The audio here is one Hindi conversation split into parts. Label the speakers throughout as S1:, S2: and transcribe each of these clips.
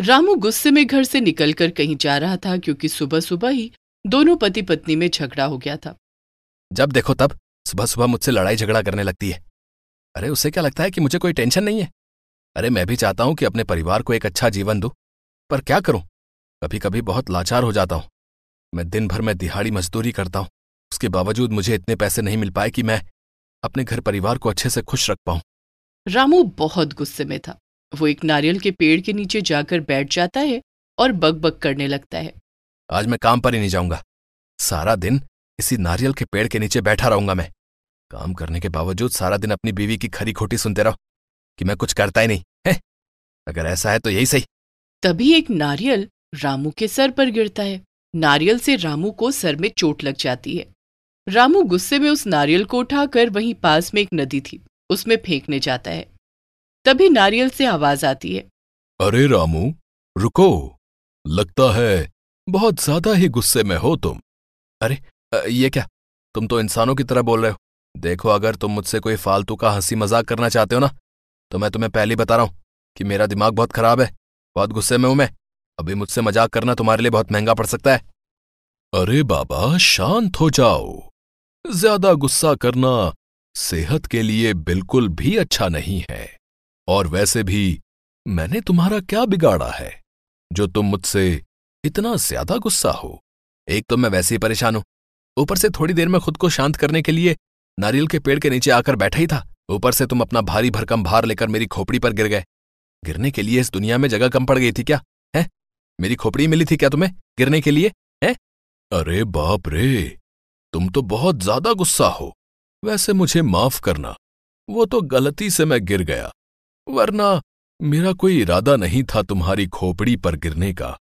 S1: रामू गुस्से में घर से निकलकर कहीं जा रहा था क्योंकि सुबह सुबह ही दोनों पति पत्नी में झगड़ा हो गया था
S2: जब देखो तब सुबह सुबह मुझसे लड़ाई झगड़ा करने लगती है अरे उसे क्या लगता है कि मुझे कोई टेंशन नहीं है अरे मैं भी चाहता हूं कि अपने परिवार को एक अच्छा जीवन दू पर क्या करूं कभी कभी बहुत लाचार हो जाता हूं मैं दिन भर में दिहाड़ी मजदूरी करता हूं उसके बावजूद मुझे इतने पैसे नहीं मिल पाए कि मैं अपने घर परिवार को अच्छे से खुश रख पाऊं रामू
S1: बहुत गुस्से में था वो एक नारियल के पेड़ के नीचे जाकर बैठ जाता है और बक बक करने लगता है
S2: आज मैं काम पर ही नहीं जाऊंगा सारा दिन इसी नारियल के पेड़ के नीचे बैठा रहूंगा मैं काम करने के बावजूद सारा दिन अपनी बीवी की खरी खोटी सुनते रहो कि मैं कुछ करता ही नहीं है अगर ऐसा है तो यही सही
S1: तभी एक नारियल रामू के सर पर गिरता है नारियल से रामू को सर में चोट लग जाती है रामू गुस्से में उस नारियल को उठाकर वहीं पास में एक नदी थी उसमें फेंकने जाता है तभी नारियल से आवाज आती है
S2: अरे रामू रुको लगता है बहुत ज्यादा ही गुस्से में हो तुम अरे ये क्या तुम तो इंसानों की तरह बोल रहे हो देखो अगर तुम मुझसे कोई फालतू का हंसी मजाक करना चाहते हो ना तो मैं तुम्हें पहले बता रहा हूं कि मेरा दिमाग बहुत खराब है बहुत गुस्से में हूं मैं अभी मुझसे मजाक करना तुम्हारे लिए बहुत महंगा पड़ सकता है अरे बाबा शांत हो जाओ ज्यादा गुस्सा करना सेहत के लिए बिल्कुल भी अच्छा नहीं है और वैसे भी मैंने तुम्हारा क्या बिगाड़ा है जो तुम मुझसे इतना ज्यादा गुस्सा हो एक तो मैं वैसे ही परेशान हूं ऊपर से थोड़ी देर में खुद को शांत करने के लिए नारियल के पेड़ के नीचे आकर बैठा ही था ऊपर से तुम अपना भारी भरकम भार लेकर मेरी खोपड़ी पर गिर गए गिरने के लिए इस दुनिया में जगह कम पड़ गई थी क्या है मेरी खोपड़ी मिली थी क्या तुम्हें गिरने के लिए है अरे बाप रे तुम तो बहुत ज्यादा गुस्सा हो वैसे मुझे माफ करना वो तो गलती से मैं गिर गया वरना मेरा कोई इरादा नहीं था तुम्हारी खोपड़ी पर गिरने का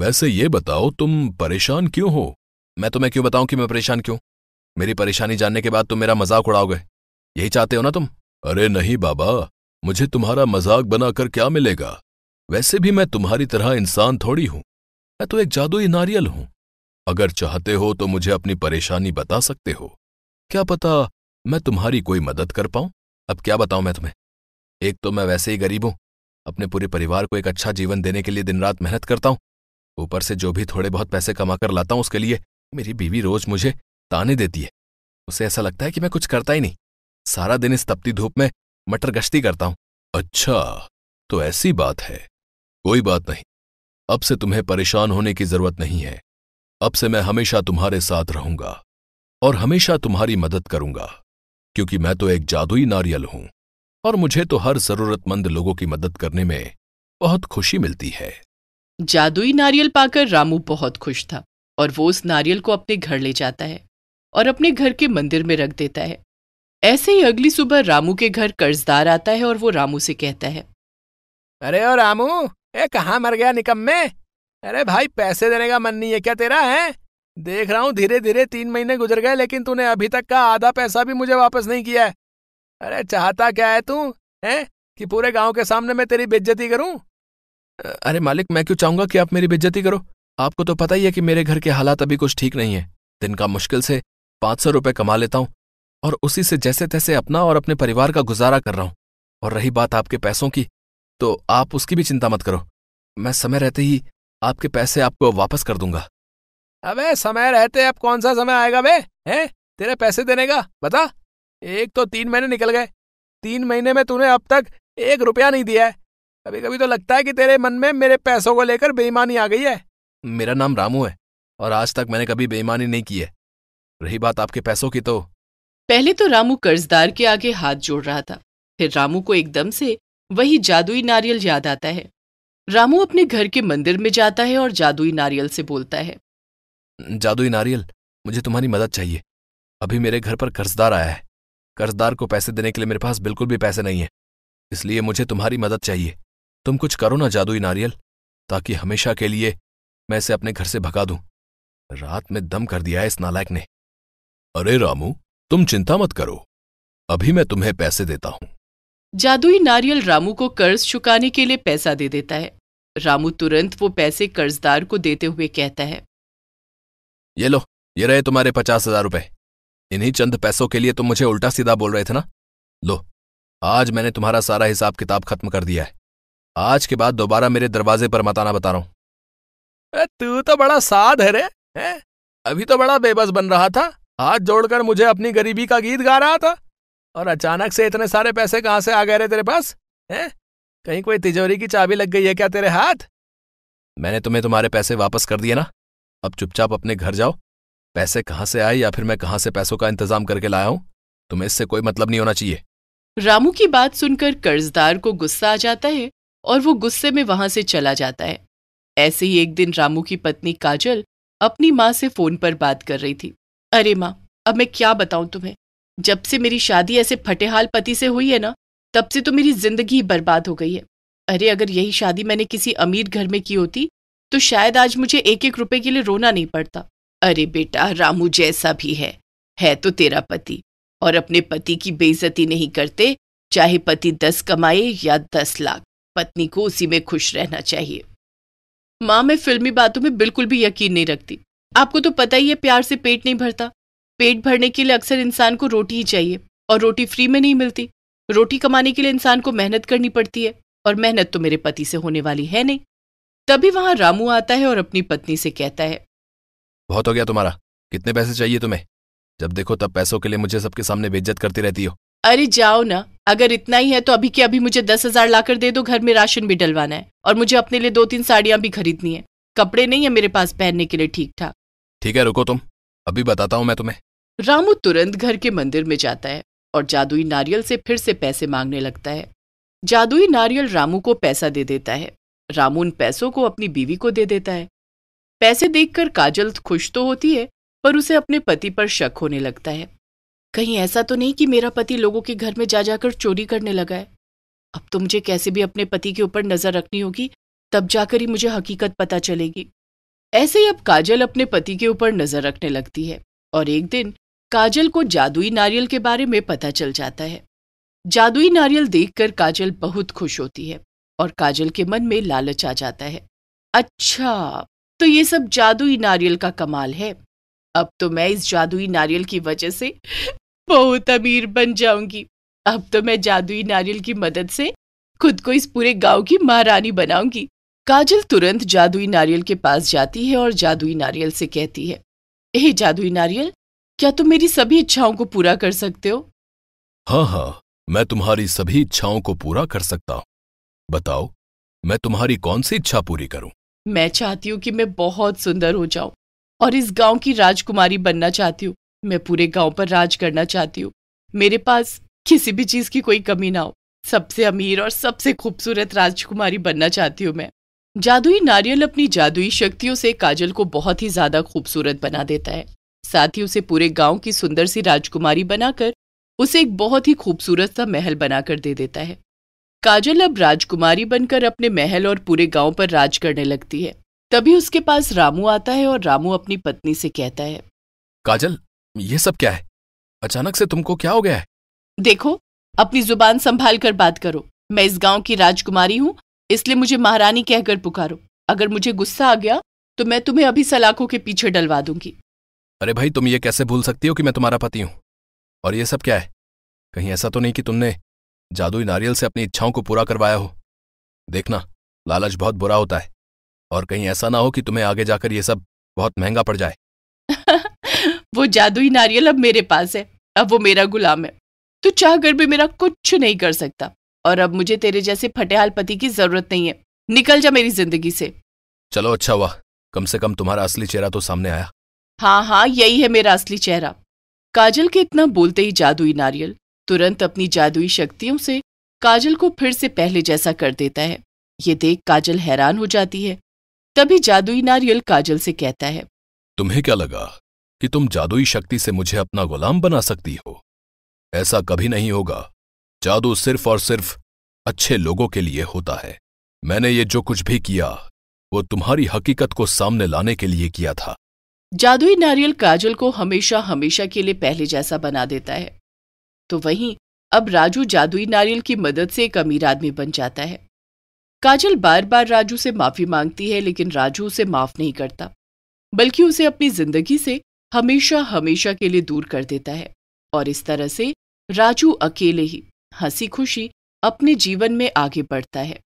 S2: वैसे ये बताओ तुम परेशान क्यों हो मैं तुम्हें क्यों बताऊं कि मैं परेशान क्यों मेरी परेशानी जानने के बाद तुम मेरा मजाक उड़ाओगे यही चाहते हो ना तुम अरे नहीं बाबा मुझे तुम्हारा मजाक बनाकर क्या मिलेगा वैसे भी मैं तुम्हारी तरह इंसान थोड़ी हूं मैं तो एक जादुई नारियल हूं अगर चाहते हो तो मुझे अपनी परेशानी बता सकते हो क्या पता मैं तुम्हारी कोई मदद कर पाऊं अब क्या बताऊं मैं तुम्हें एक तो मैं वैसे ही गरीब हूं अपने पूरे परिवार को एक अच्छा जीवन देने के लिए दिन रात मेहनत करता हूं ऊपर से जो भी थोड़े बहुत पैसे कमाकर लाता हूं उसके लिए मेरी बीवी रोज मुझे ताने देती है उसे ऐसा लगता है कि मैं कुछ करता ही नहीं सारा दिन इस तपती धूप में मटर गश्ती करता हूं अच्छा तो ऐसी बात है कोई बात नहीं अब से तुम्हें परेशान होने की जरूरत नहीं है अब से मैं हमेशा तुम्हारे साथ रहूंगा और हमेशा तुम्हारी मदद करूंगा क्योंकि मैं तो एक जादुई नारियल हूं और मुझे तो हर जरूरतमंद लोगों की मदद करने में बहुत खुशी मिलती है
S1: जादुई नारियल पाकर रामू बहुत खुश था और वो उस नारियल को अपने घर ले जाता है और अपने घर के मंदिर में रख देता है ऐसे ही अगली सुबह रामू के घर कर्जदार आता है और
S3: वो रामू से कहता है अरे ओ रामू ए कहाँ मर गया निकम में अरे भाई पैसे देने का मन नहीं है क्या तेरा है देख रहा हूँ धीरे धीरे तीन महीने गुजर गए लेकिन तूने अभी तक का आधा पैसा भी मुझे वापस नहीं किया है अरे चाहता क्या है तू हैं कि पूरे गांव के सामने मैं तेरी बेज्जती करूं
S2: अरे मालिक मैं क्यों चाहूंगा कि आप मेरी बेज्जती करो आपको तो पता ही है कि मेरे घर के हालात अभी कुछ ठीक नहीं है दिन का मुश्किल से पांच सौ रुपये कमा लेता हूं और उसी से जैसे तैसे अपना और अपने परिवार का गुजारा कर रहा हूं और रही बात आपके पैसों की तो आप उसकी भी चिंता मत करो मैं समय रहते ही आपके पैसे आपको वापस कर दूंगा
S3: अबे समय रहते अब कौन सा समय आएगा बे हैं तेरे पैसे देने का बता एक तो तीन महीने निकल गए तीन महीने में तूने अब तक एक रुपया नहीं दिया है कभी कभी तो लगता है कि तेरे मन में मेरे पैसों को लेकर बेईमानी आ गई है
S2: मेरा नाम रामू है और आज तक मैंने कभी बेईमानी नहीं की है रही बात आपके पैसों की तो
S1: पहले तो रामू कर्जदार के आगे हाथ जोड़ रहा था फिर रामू को एकदम से वही जादुई नारियल याद आता है रामू अपने घर के मंदिर में जाता है और जादुई नारियल से बोलता है
S2: जादुई नारियल मुझे तुम्हारी मदद चाहिए अभी मेरे घर पर कर्जदार आया है कर्जदार को पैसे देने के लिए मेरे पास बिल्कुल भी पैसे नहीं है इसलिए मुझे तुम्हारी मदद चाहिए तुम कुछ करो ना जादुई नारियल ताकि हमेशा के लिए मैं इसे अपने घर से भगा दूं रात में दम कर दिया है इस नालायक ने अरे रामू तुम चिंता मत करो अभी मैं तुम्हें पैसे देता हूं
S1: जादुई नारियल रामू को कर्ज चुकाने के लिए पैसा दे देता है रामू तुरंत वो पैसे कर्जदार को देते हुए कहता है
S2: ये लो ये रहे तुम्हारे पचास हजार रुपए इन्हीं चंद पैसों के लिए तुम मुझे उल्टा सीधा बोल रहे थे ना लो आज मैंने तुम्हारा सारा हिसाब किताब खत्म कर दिया है आज के बाद दोबारा मेरे दरवाजे पर मत आना बता रहा
S3: हूं तू तो बड़ा साध है रे है? अभी तो बड़ा बेबस बन रहा था हाथ जोड़कर मुझे अपनी गरीबी का गीत गा रहा था और अचानक से इतने सारे पैसे कहां से आ गए रे तेरे पास है? कहीं कोई तिजोरी की चाबी लग गई है क्या तेरे हाथ
S2: मैंने तुम्हें तुम्हारे पैसे वापस कर दिए ना अब चुपचाप अपने घर जाओ पैसे कहाँ से आए या फिर मैं कहाँ से पैसों का इंतजाम करके लाया हूँ तुम्हें इससे कोई मतलब नहीं होना चाहिए
S1: रामू की बात सुनकर कर्जदार को गुस्सा आ जाता है और वो गुस्से में वहां से चला जाता है ऐसे ही एक दिन रामू की पत्नी काजल अपनी माँ से फोन पर बात कर रही थी अरे माँ अब मैं क्या बताऊं तुम्हें जब से मेरी शादी ऐसे फटेहाल पति से हुई है ना तब से तो मेरी जिंदगी बर्बाद हो गई है अरे अगर यही शादी मैंने किसी अमीर घर में की होती तो शायद आज मुझे एक एक रुपए के लिए रोना नहीं पड़ता अरे बेटा रामू जैसा भी है है तो तेरा पति और अपने पति की बेइज्जती नहीं करते चाहे पति दस कमाए या दस लाख पत्नी को उसी में खुश रहना चाहिए माँ मैं फिल्मी बातों में बिल्कुल भी यकीन नहीं रखती आपको तो पता ही है प्यार से पेट नहीं भरता पेट भरने के लिए अक्सर इंसान को रोटी ही चाहिए और रोटी फ्री में नहीं मिलती रोटी कमाने के लिए इंसान को मेहनत करनी पड़ती है और मेहनत तो मेरे पति से होने वाली है नहीं तभी वहां रामू आता है और अपनी पत्नी से कहता है
S2: बहुत हो गया तुम्हारा कितने पैसे चाहिए तुम्हें जब देखो तब पैसों के लिए मुझे सबके सामने बेज्जत करती रहती हो
S1: अरे जाओ ना अगर इतना ही है तो अभी के अभी मुझे दस हजार ला कर दे दो घर में राशन भी डलवाना है और मुझे अपने लिए दो तीन साड़ियाँ भी खरीदनी है कपड़े नहीं है मेरे पास पहनने के लिए ठीक ठाक
S2: ठीक है रुको तुम अभी बताता हूँ मैं तुम्हें
S1: रामू तुरंत घर के मंदिर में जाता है और जादुई नारियल से फिर से पैसे मांगने लगता है जादुई नारियल रामू को पैसा दे देता है रामू उन पैसों को अपनी बीवी को दे देता है पैसे देखकर काजल खुश तो होती है पर उसे अपने पति पर शक होने लगता है कहीं ऐसा तो नहीं कि मेरा पति लोगों के घर में जा जाकर चोरी करने लगा है अब तो मुझे कैसे भी अपने पति के ऊपर नजर रखनी होगी तब जाकर ही मुझे हकीकत पता चलेगी ऐसे ही अब काजल अपने पति के ऊपर नजर रखने लगती है और एक दिन काजल को जादुई नारियल के बारे में पता चल जाता है जादुई नारियल देखकर काजल बहुत खुश होती है और काजल के मन में लालच आ जाता है अच्छा तो ये सब जादुई नारियल का कमाल है अब तो मैं इस जादुई नारियल की वजह से बहुत अमीर बन जाऊंगी अब तो मैं जादुई नारियल की मदद से खुद को इस पूरे गांव की महारानी बनाऊंगी काजल तुरंत जादुई नारियल के पास जाती है और जादुई नारियल से कहती है ए जादुई नारियल क्या तुम मेरी सभी इच्छाओं को पूरा कर सकते हो
S2: हाँ हाँ मैं तुम्हारी सभी इच्छाओं को पूरा कर सकता हूँ बताओ मैं तुम्हारी कौन सी इच्छा पूरी करूँ
S1: मैं चाहती हूँ कि मैं बहुत सुंदर हो जाऊं और इस गांव की राजकुमारी बनना चाहती हूँ मैं पूरे गांव पर राज करना चाहती हूँ मेरे पास किसी भी चीज की कोई कमी ना हो सबसे अमीर और सबसे खूबसूरत राजकुमारी बनना चाहती हूँ मैं जादुई नारियल अपनी जादुई शक्तियों से काजल को बहुत ही ज्यादा खूबसूरत बना देता है साथ ही उसे पूरे गांव की सुंदर सी राजकुमारी बनाकर उसे एक बहुत ही खूबसूरत सा महल बनाकर दे देता है काजल अब राजकुमारी बनकर अपने महल और पूरे गांव पर राज करने लगती है तभी उसके पास रामू आता है और रामू अपनी पत्नी से कहता है
S2: काजल ये सब क्या
S1: है अचानक से
S2: तुमको क्या हो गया है
S1: देखो अपनी जुबान संभाल कर बात करो मैं इस गांव की राजकुमारी हूँ इसलिए मुझे महारानी कहकर पुकारो अगर मुझे गुस्सा आ गया तो मैं तुम्हें अभी सलाखों के पीछे डलवा दूंगी
S2: अरे भाई तुम ये कैसे भूल सकती हो कि मैं तुम्हारा पति हूँ और ये सब क्या है कहीं ऐसा तो नहीं कि तुमने जादुई नारियल से अपनी इच्छाओं को पूरा करवाया हो देखना लालच बहुत बुरा होता है और कहीं ऐसा ना हो कि तुम्हें आगे जाकर ये सब बहुत महंगा पड़ जाए
S1: वो जादुई नारियल अब मेरे पास है अब वो मेरा गुलाम है तू चाह कर भी मेरा कुछ नहीं कर सकता और अब मुझे तेरे जैसे फटेहाल पति की जरूरत नहीं है निकल जा मेरी जिंदगी से
S2: चलो अच्छा हुआ कम से कम तुम्हारा असली चेहरा तो सामने आया
S1: हाँ हाँ यही है मेरा असली चेहरा काजल के इतना बोलते ही जादुई नारियल तुरंत अपनी जादुई शक्तियों से काजल को फिर से पहले जैसा कर देता है ये देख काजल हैरान हो जाती है तभी जादुई नारियल काजल से कहता है
S2: तुम्हें क्या लगा कि तुम जादुई शक्ति से मुझे अपना गुलाम बना सकती हो ऐसा कभी नहीं होगा जादू सिर्फ और सिर्फ अच्छे लोगों के लिए होता है मैंने ये जो कुछ भी किया वो तुम्हारी हकीकत को सामने लाने के लिए किया था
S1: जादुई नारियल काजल को हमेशा हमेशा के लिए पहले जैसा बना देता है तो वहीं अब राजू जादुई नारियल की मदद से एक अमीर आदमी बन जाता है काजल बार बार राजू से माफी मांगती है लेकिन राजू उसे माफ नहीं करता बल्कि उसे अपनी जिंदगी से हमेशा हमेशा के लिए दूर कर देता है और इस तरह से राजू अकेले ही हंसी खुशी अपने जीवन में आगे बढ़ता है